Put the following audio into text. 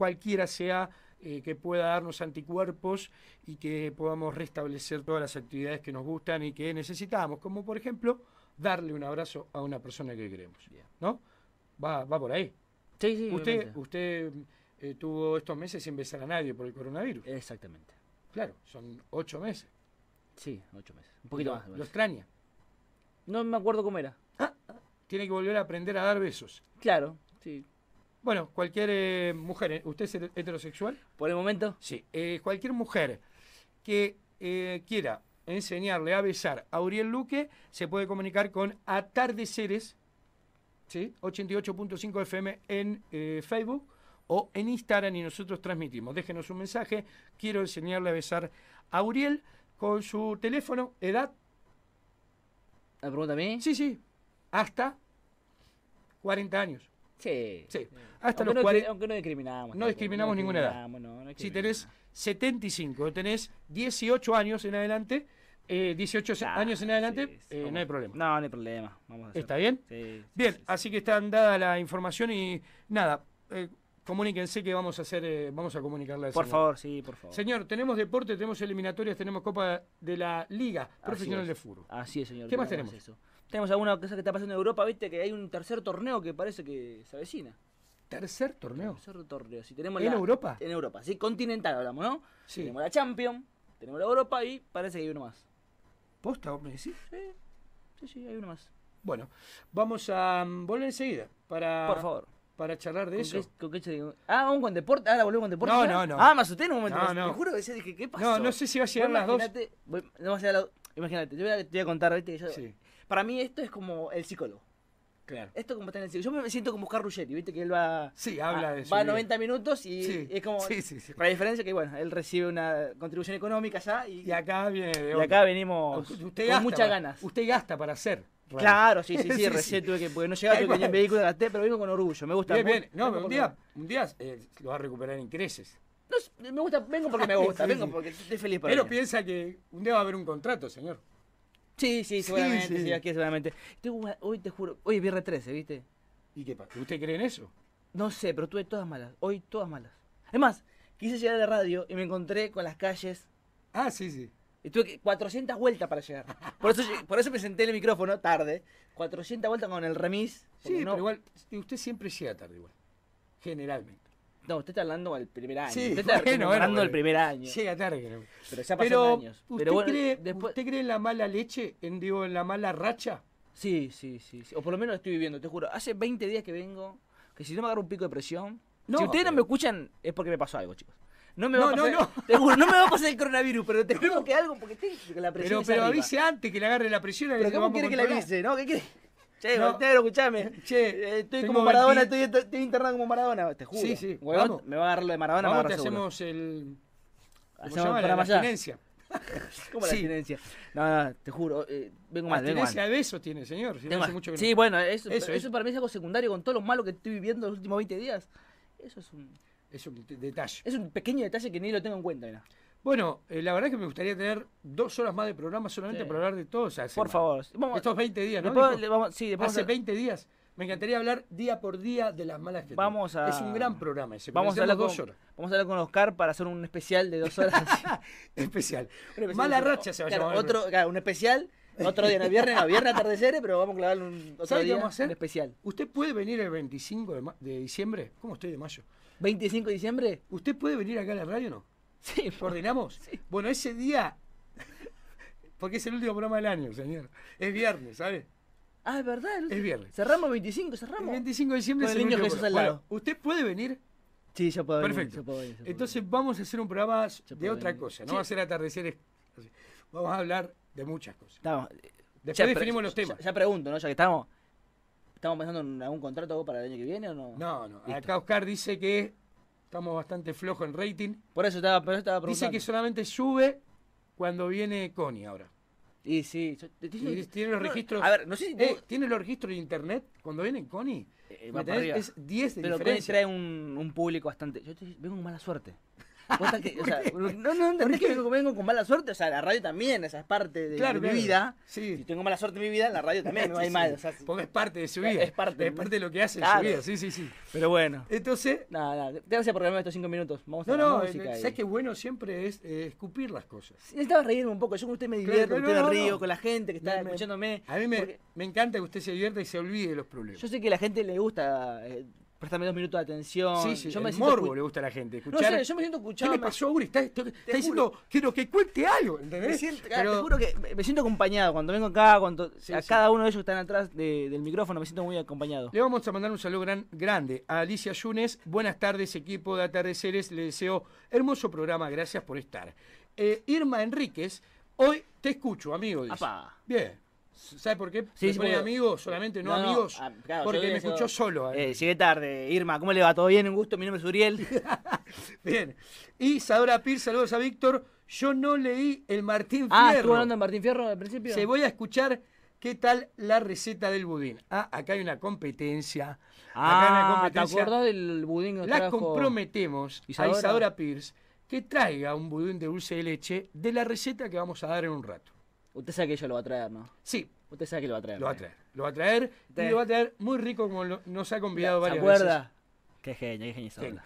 cualquiera sea eh, que pueda darnos anticuerpos y que podamos restablecer todas las actividades que nos gustan y que necesitamos, como por ejemplo darle un abrazo a una persona que queremos. ¿No? Va, va por ahí. Sí, sí, usted, usted eh, tuvo estos meses sin besar a nadie por el coronavirus. Exactamente. Claro, son ocho meses. Sí, ocho meses. Un poquito más. ¿Lo extraña? No me acuerdo cómo era. Ah, ah, ah. tiene que volver a aprender a dar besos. Claro, sí. Bueno, cualquier eh, mujer, eh, ¿usted es heterosexual? Por el momento. Sí, eh, cualquier mujer que quiera enseñarle a besar a Uriel Luque se puede comunicar con Atardeceres, ¿sí? 88.5 FM en Facebook o en Instagram y nosotros transmitimos. Déjenos un mensaje, quiero enseñarle a besar a Uriel con su teléfono, edad. ¿La pregunta a mí? Sí, sí, hasta 40 años. Sí. Hasta aunque los no, Aunque no discriminamos. No discriminamos, ninguna edad. No, si tenés 75, tenés 18 años en adelante, eh, 18 ah, años en adelante, eh, no hay problema. No, no hay problema. ¿Está bien? Sí, bien, así que están dada la información y nada. Eh, comuníquense que vamos a hacer, eh, vamos a comunicarle Por favor, sí, por favor. Señor, tenemos deporte, tenemos eliminatorias, tenemos Copa de la Liga Profesional de Fútbol. Así es, señor. ¿Qué más tenemos? Tenemos alguna cosa que está pasando en Europa, viste que hay un tercer torneo que parece que se avecina. ¿Tercer torneo? Tercer torneo, Tenemos ¿En Europa? En Europa, sí, continental hablamos, ¿no? Sí. Tenemos la Champions, tenemos la Europa y parece que hay uno más. ¿Posta, Sí. Sí, sí, sí hay uno más. Bueno, vamos a mm, volver enseguida para... Por favor para charlar de eso. Ah, vamos con deporte. Ah, la volvemos con deporte. No, no, no. Ah, más usted en un momento. No, juro que decía, dije, ¿qué pasó? No, no sé si va a llegar las dos. imagínate, te voy, a, te voy a contar, Yo, Para mí esto es como el psicólogo. Claro. Esto como está en el psicólogo. Yo me siento como Oscar Ruggeri, ¿viste? Que él va. Sí, habla a, de Va 90 minutos y es como. Sí, sí, sí. La diferencia que, bueno, él recibe una contribución económica ya y. acá viene. y acá venimos. con muchas ganas. Usted gasta para hacer. Claro, sí, sí, sí, sí tuve que, porque no llegaba, tuve vehículo de la T, pero vengo con orgullo, me gusta. Bien, bien. No, un día, un eh, día lo vas a recuperar en creces. No, me gusta, vengo porque me gusta, vengo porque estoy feliz para Pero piensa que un día va a haber un contrato, señor. Sí, sí, seguramente, sí, aquí seguramente. hoy te juro, hoy es viernes 13, ¿viste? ¿Y qué pasa? ¿Usted cree en eso? No sé, pero tuve todas malas, hoy todas malas. Es más, quise llegar de radio y me encontré con las calles. Ah, sí, sí. Y tuve 400 vueltas para llegar. Por eso, por eso me el micrófono tarde. 400 vueltas con el remis. Sí, no... igual, usted siempre llega tarde igual. Generalmente. No, usted está hablando al primer año. Sí, usted está hablando primer año. Llega tarde. Pero años. ¿usted, cree, ¿Usted cree en la mala leche? En, digo, en la mala racha? Sí, sí, sí, O por lo menos lo estoy viviendo, te juro. Hace 20 días que vengo, que si no me agarro un pico de presión... si ustedes no me escuchan es porque me pasó algo, chicos. No me va a pasar, Te juro, no me va a pasar el coronavirus, pero te juro que algo, porque tengo la presión. Pero, pero avise antes que le agarre la presión. Pero ¿cómo quiere que la avise? ¿No? ¿Qué quiere? Che, no. Negro, escuchame. Che, eh, estoy como Maradona, estoy, internado como Maradona, te juro. Sí, sí. Me va a agarrar lo de Maradona, Vamos, a te hacemos el... ¿Cómo La, abstinencia. ¿Cómo la abstinencia? No, no, te juro, eh, vengo mal, vengo mal. de eso tiene, señor. sí, bueno, eso, eso, para mí es algo secundario con todo lo malo que estoy viviendo los últimos 20 días. Eso es un... Es un detalle. Es un pequeño detalle que ni lo tengo en cuenta. Bueno, eh, la verdad es que me gustaría tener dos horas más de programa solamente para hablar de todo. por favor. Estos 20 días, sí, hace 20 días. Me encantaría hablar día por día de las malas que vamos a... Es un gran programa ese. Vamos a, hablar con, vamos a hablar Oscar para hacer un especial de dos horas. especial. Mala se va a llamar. Otro, un especial otro día, no viernes, no, viernes atardeceres, pero vamos a clavarle un día especial. ¿Usted puede venir el 25 de, diciembre? ¿Cómo estoy de mayo? ¿25 de diciembre? ¿Usted puede venir acá a la radio no? Sí. ¿Coordinamos? Sí. Bueno, ese día. Porque es el último programa del año, señor. Es viernes, ¿sabe? Ah, es verdad. es viernes. Cerramos 25, cerramos. El 25 de diciembre Con el niño Jesús ¿Usted puede venir? Sí, yo puedo venir. Perfecto. Entonces vamos a hacer un programa de otra cosa. No va a ser atardeceres Vamos a hablar de muchas cosas. Eh, Después definimos los temas. Ya, pregunto, ¿no? Ya que estamos. ¿Estamos pensando en algún contrato para el año que viene o no? No, no. Acá Oscar dice que estamos bastante flojos en rating. Por eso estaba, estaba preguntando. Dice que solamente sube cuando viene Connie ahora. Y sí, tiene los registros. A ver, no sé eh, tiene los registros de internet cuando viene Connie. Eh, es 10 de Pero Connie trae un, público bastante. Yo tengo vengo con mala suerte no, no entendés que vengo, con mala suerte, o sea, la radio también, esa es parte de, mi vida. Si tengo mala suerte en mi vida, la radio también, no hay mal. O sea, porque es parte de su vida. Es parte. Es parte de lo que hace en su vida, sí, sí, sí. Pero bueno. Entonces. Nada, nada. Gracias por regalarme estos cinco minutos. Vamos a no, la no, música. Eh, ¿Sabes qué bueno siempre es eh, escupir las cosas? Sí, estaba reírme un poco. Yo con usted me divierto, usted me río, con la gente que está escuchándome. A mí me, me, encanta que usted se divierta y se olvide de los problemas. Yo sé que a la gente le gusta. Eh, préstame dos minutos de atención. Sí, sí, yo me siento. morbo le gusta a la gente. Escuchar... No sé, yo me siento escuchado. ¿Qué le pasó, Uri? Está, está, diciendo, quiero que cuente algo, ¿entendés? Me siento, ah, Te juro que me siento acompañado. Cuando vengo acá, cuando a cada uno de ellos que están atrás del micrófono, me siento muy acompañado. Le vamos a mandar un saludo gran, grande a Alicia Yunes. Buenas tardes, equipo de Atardeceres. Le deseo hermoso programa. Gracias por estar. Eh, Irma Enríquez, hoy te escucho, amigo. Dice. Bien. ¿sabes por qué? Sí, porque... amigos solamente, no, amigos. Ah, porque me escuchó solo. Eh, eh tarde. Irma, ¿cómo le va? ¿Todo bien? Un gusto. Mi nombre es Uriel. bien. Y Sadora saludos a Víctor. Yo no leí el Martín ah, Fierro. Ah, hablando de Martín Fierro al principio? Se voy a escuchar qué tal la receta del budín. Ah, acá hay una competencia. Ah, acá hay una ah, competencia. ¿te acordás del budín La comprometemos Isadora? a Isadora Pierce que traiga un budín de dulce de leche de la receta que vamos a dar en un rato. Usted sabe que ella lo va a traer, ¿no? Sí. Usted sabe que lo va a traer. Lo va a traer. Lo va a traer. Y lo va a traer muy rico como nos ha convidado varias varias ¿Se acuerda? Qué genio, qué genio.